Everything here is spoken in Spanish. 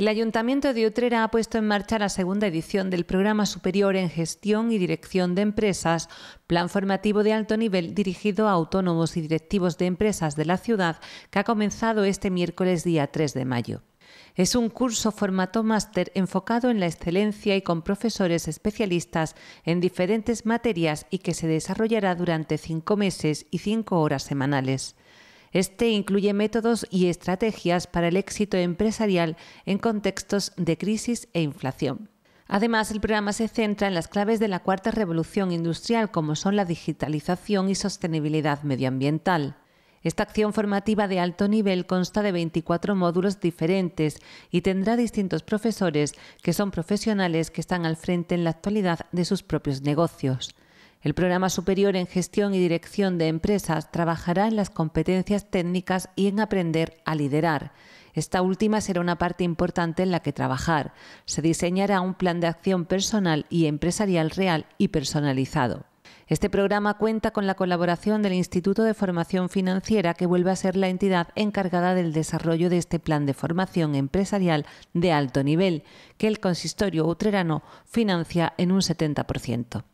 El Ayuntamiento de Utrera ha puesto en marcha la segunda edición del Programa Superior en Gestión y Dirección de Empresas, plan formativo de alto nivel dirigido a autónomos y directivos de empresas de la ciudad, que ha comenzado este miércoles día 3 de mayo. Es un curso formato máster enfocado en la excelencia y con profesores especialistas en diferentes materias y que se desarrollará durante cinco meses y cinco horas semanales. Este incluye métodos y estrategias para el éxito empresarial en contextos de crisis e inflación. Además, el programa se centra en las claves de la cuarta revolución industrial, como son la digitalización y sostenibilidad medioambiental. Esta acción formativa de alto nivel consta de 24 módulos diferentes y tendrá distintos profesores que son profesionales que están al frente en la actualidad de sus propios negocios. El programa superior en gestión y dirección de empresas trabajará en las competencias técnicas y en aprender a liderar. Esta última será una parte importante en la que trabajar. Se diseñará un plan de acción personal y empresarial real y personalizado. Este programa cuenta con la colaboración del Instituto de Formación Financiera, que vuelve a ser la entidad encargada del desarrollo de este plan de formación empresarial de alto nivel, que el consistorio utrerano financia en un 70%.